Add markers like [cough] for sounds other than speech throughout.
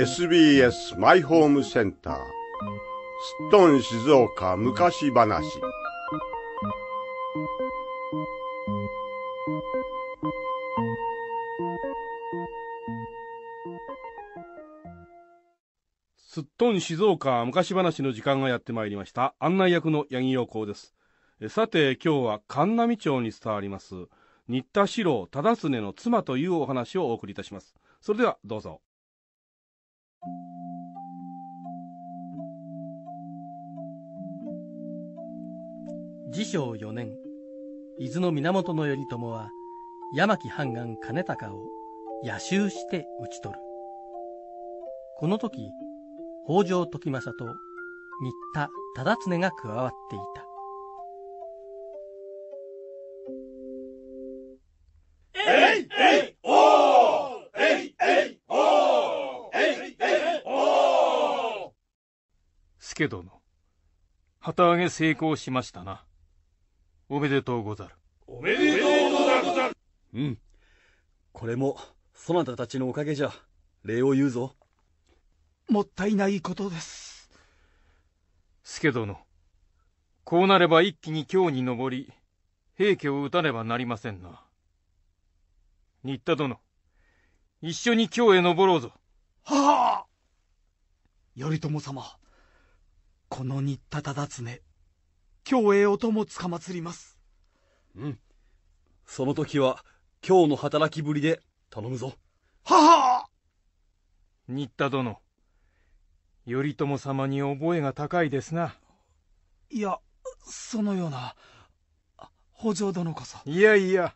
SBS マイホームセンターすっとん静岡昔話すっとん静岡昔話の時間がやってまいりました案内役の八木陽光ですさて今日は神波町に伝わります新田四郎忠常の妻というお話をお送りいたしますそれではどうぞ自称4年、伊豆の源頼朝は、山木判官兼高を野襲して討ち取る。この時、北条時政と新田忠常が加わっていた。助殿旗揚げ成功しましたなおめでとうござるおめでとうござるうんこれもそなたたちのおかげじゃ礼を言うぞもったいないことです助殿こうなれば一気に京に上り平家を討たねばなりませんな新田殿一緒に京へ上ろうぞはあ頼朝様この新田忠常京へおもつかまつりますうんその時は今日の働きぶりで頼むぞはは新田殿頼朝様に覚えが高いですないやそのような北条殿こそいやいや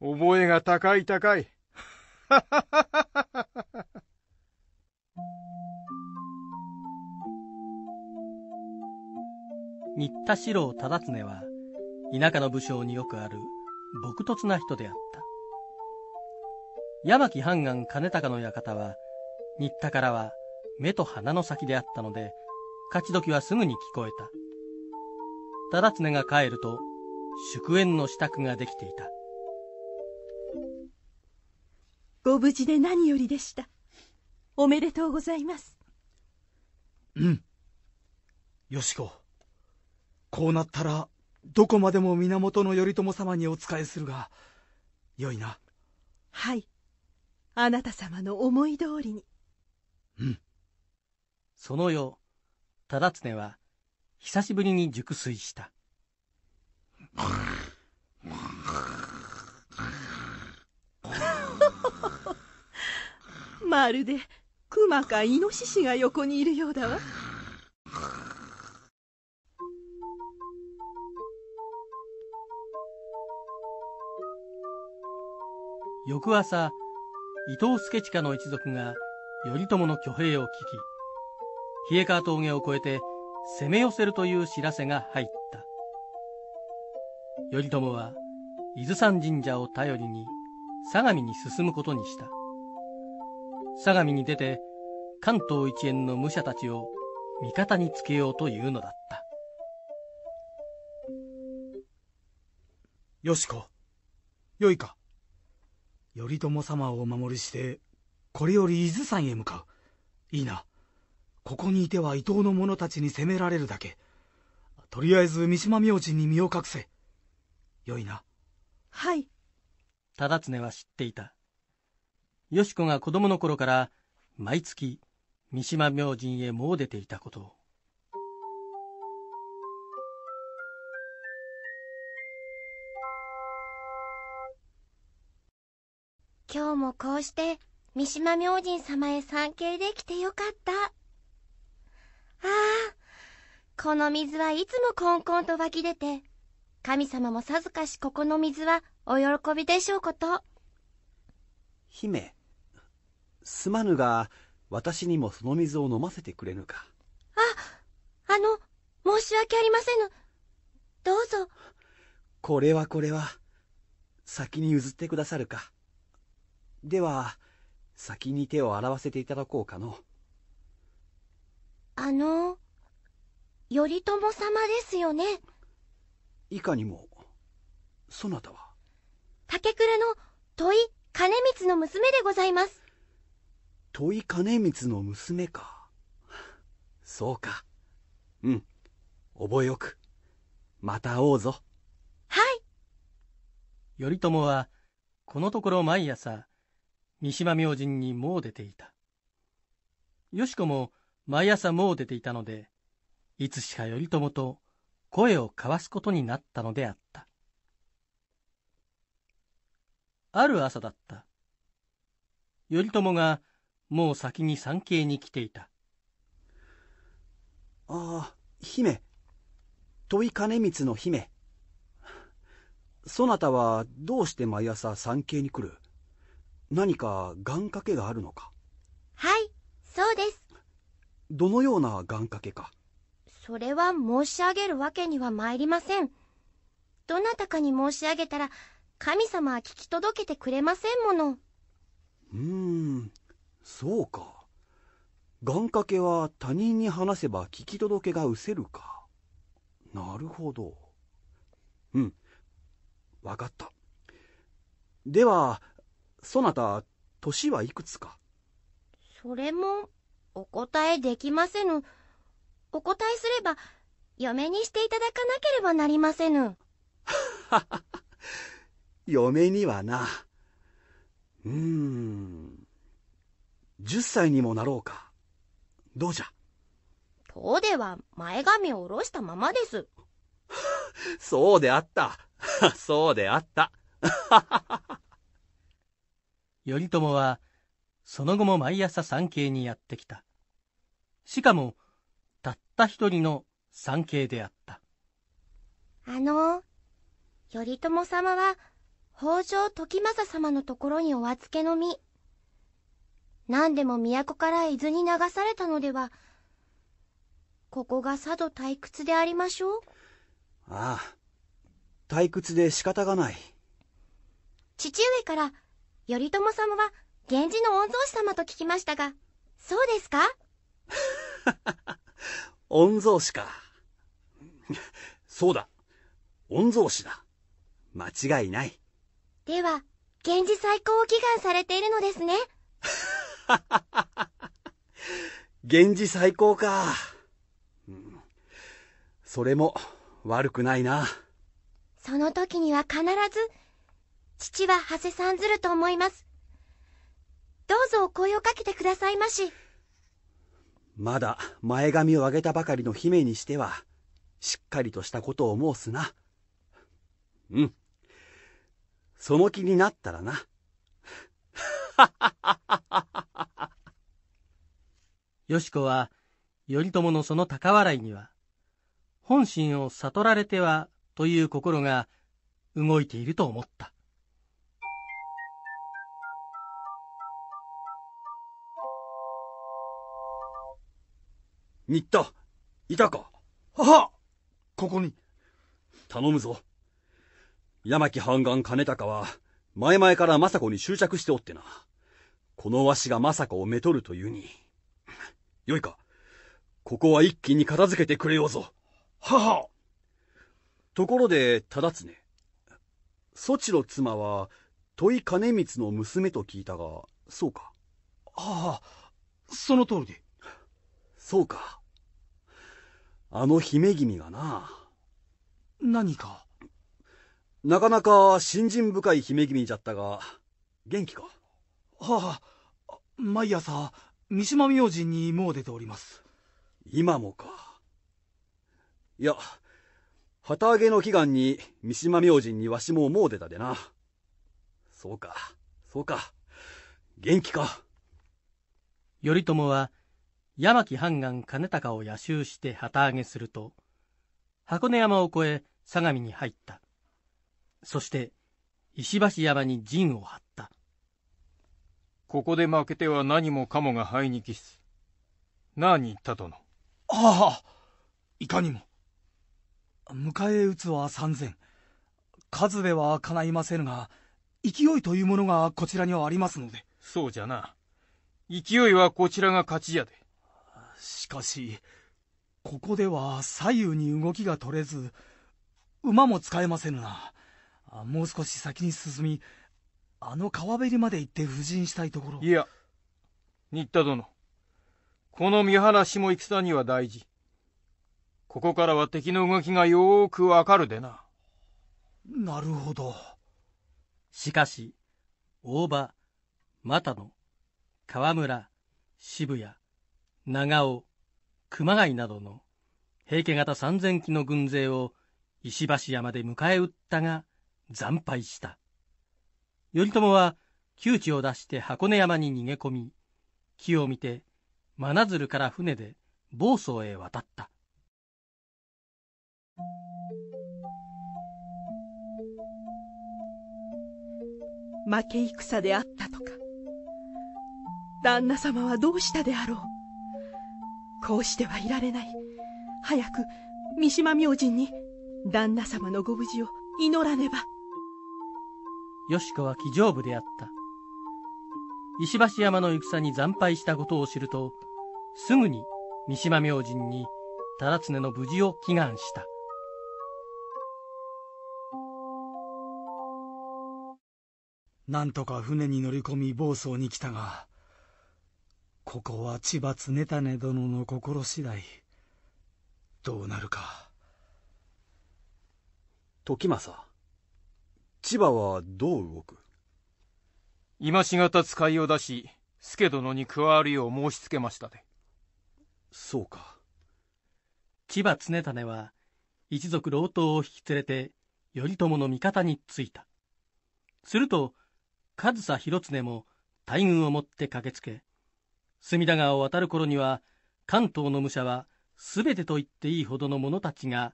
覚えが高い高い Ha ha ha 新田四郎忠常は田舎の武将によくある朴突な人であった山木判官兼高の館は新田からは目と鼻の先であったので勝ち時はすぐに聞こえた忠常が帰ると祝宴の支度ができていたご無事で何よりでしたおめでとうございますうんよしここうなったらどこまでも源頼朝様にお仕えするがよいなはいあなた様の思い通りにうんその夜忠常は久しぶりに熟睡した [laughs] まるで熊かイノシシが横にいるようだわ。翌朝伊藤助親の一族が頼朝の挙兵を聞き冷川峠を越えて攻め寄せるという知らせが入った頼朝は伊豆山神社を頼りに相模に進むことにした相模に出て関東一円の武者たちを味方につけようというのだったよしこよいか頼朝様をお守りして、これより伊豆山へ向かう。いいな。ここにいては伊東の者たちに責められるだけ。とりあえず三島明神に身を隠せ。よいな。はい。忠常は知っていた。よし子が子供の頃から毎月三島明神へ詣でていたことを。今日もこうして三島明神様へ参詣できてよかった。ああ、この水はいつもコンコンと湧き出て、神様もさぞかしここの水はお喜びでしょうこと。姫、すまぬが、私にもその水を飲ませてくれぬか。あ、あの、申し訳ありませぬ。どうぞ。これはこれは、先に譲ってくださるか。では先に手を洗わせていただこうかのあの頼朝様ですよねいかにもそなたは竹倉の土井兼光の娘でございます土井兼光の娘か [laughs] そうかうん覚えよくまた会おうぞはい頼朝はこのところ毎朝三島明神にもう出ていた。よしこも毎朝もう出ていたので、いつしか頼朝と声を交わすことになったのであった。ある朝だった。頼朝がもう先に参詣に来ていた。ああ、姫。問い光の姫。そなたはどうして毎朝参詣に来る何か願掛けがあるのかはいそうですどのような願掛けかそれは申し上げるわけには参りませんどなたかに申し上げたら神様は聞き届けてくれませんものうーんそうか願掛けは他人に話せば聞き届けが失せるかなるほどうんわかったではそなた、年はいくつかそれも、お答えできませぬ。お答えすれば、嫁にしていただかなければなりませぬ。[laughs] 嫁にはな。うーん。十歳にもなろうか。どうじゃ。うでは前髪を下ろしたままです。[laughs] そうであった。[laughs] そうであった。頼朝はその後も毎朝参詣にやってきた。しかも、たった一人の参詣であった。あの、頼朝様は、北条時政様のところにお預けの身。何でも都から伊豆に流されたのでは、ここが佐渡退屈でありましょうああ、退屈で仕方がない。父上から頼朝様は源氏の御曹司様と聞きましたが、そうですか [laughs] 御曹司か。[laughs] そうだ。御曹司だ。間違いない。では、源氏再興を祈願されているのですね。[laughs] 源氏再興か、うん。それも悪くないな。その時には必ず父は長谷さんずると思います。どうぞお声をかけてくださいまし。まだ前髪を上げたばかりの姫にしては、しっかりとしたことを申すな。うん。その気になったらな。[laughs] よしこは、頼朝のその高笑いには、本心を悟られてはという心が動いていると思った。新田、いたかはここに。頼むぞ。山木半岸兼高は、前々から政子に執着しておってな。このわしが政子をめとるというに。よいか、ここは一気に片付けてくれようぞ。ははところで、忠常。そちの妻は、問い兼光の娘と聞いたが、そうか。はあ、その通りで。そうか。あの姫君がな。何かなかなか信心深い姫君じゃったが、元気かはあ、毎朝、三島明神にもう出ております。今もか。いや、旗揚げの祈願に三島明神にわしももう出たでな。そうか、そうか。元気か。頼朝は八巻半岸兼高を夜襲して旗揚げすると、箱根山を越え相模に入った。そして、石橋山に陣を張った。ここで負けては何もかもが灰にきす。何言った殿。ああ、いかにも。迎え撃つは三千。数ではかないませぬが、勢いというものがこちらにはありますので。そうじゃな。勢いはこちらが勝ちじゃで。しかしここでは左右に動きが取れず馬も使えませぬなもう少し先に進みあの川べりまで行って布陣したいところいや新田殿この見晴らしも戦には大事ここからは敵の動きがよーくわかるでななるほどしかし大場又野川村渋谷長尾、熊谷などの平家方三千騎の軍勢を石橋山で迎え撃ったが惨敗した。頼朝は窮地を出して箱根山に逃げ込み、木を見て真鶴から船で房総へ渡った。負け戦であったとか旦那様はどうしたであろうこうしてはいられない早く三島明神に旦那様のご無事を祈らねばよしこは騎乗部であった石橋山の戦に惨敗したことを知るとすぐに三島明神に忠常の無事を祈願したなんとか船に乗り込み房総に来たがここは千葉常胤殿の心次第どうなるか時政千葉はどう動く今しがた使いを出し佐殿に加わるよう申しつけましたでそうか千葉常胤は一族老頭を引き連れて頼朝の味方についたすると上総広常も大軍を持って駆けつけ隅田川を渡る頃には、関東の武者は、すべてと言っていいほどの者たちが、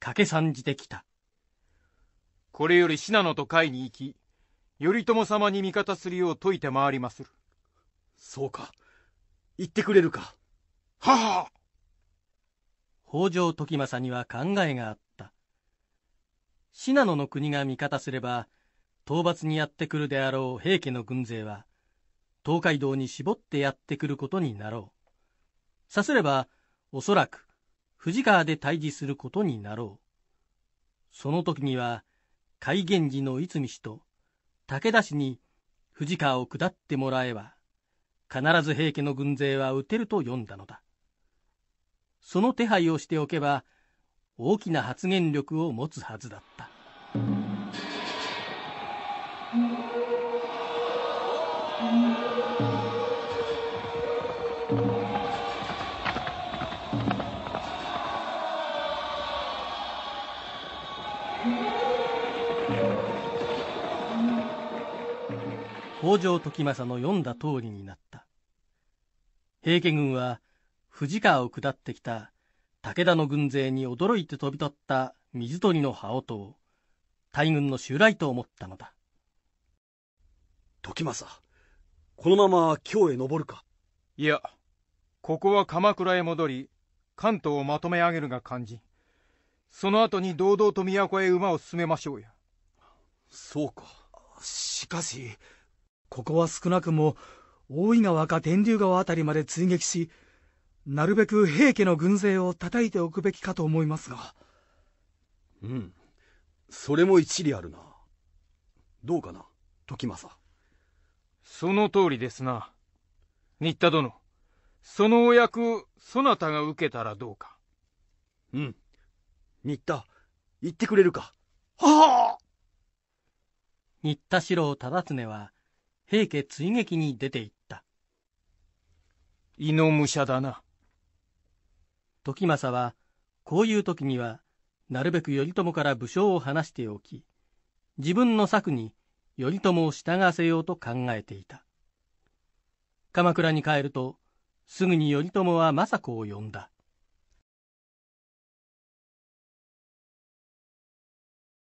掛け参じてきた。これより信濃と会に行き、頼朝様に味方するよう説いて回りまする。そうか。言ってくれるか。はは北条時政には考えがあった。信濃の国が味方すれば、討伐にやってくるであろう平家の軍勢は、東海道に絞ってやってくることになろう。さすれば、おそらく、藤川で退治することになろう。その時には、戒源寺の泉氏と武田氏に藤川を下ってもらえば、必ず平家の軍勢は撃てると読んだのだ。その手配をしておけば、大きな発言力を持つはずだった。北条時政の読んだ通りになった。平家軍は藤川を下ってきた武田の軍勢に驚いて飛び立った水鳥の羽音を大軍の襲来と思ったのだ。時政、このまま京へ登るかいや、ここは鎌倉へ戻り、関東をまとめ上げるが肝心。その後に堂々と都へ馬を進めましょうや。そうか。しかし、ここは少なくも大井川か天竜川あたりまで追撃し、なるべく平家の軍勢を叩いておくべきかと思いますが。うん、それも一理あるな。どうかな、時政。その通りですな。新田殿、そのお役、そなたが受けたらどうか。うん。新田、言ってくれるか。はは新田四郎忠常は、平家追撃に出ていった胃の武者だな時政はこういう時にはなるべく頼朝から武将を話しておき自分の策に頼朝を従わせようと考えていた鎌倉に帰るとすぐに頼朝は政子を呼んだ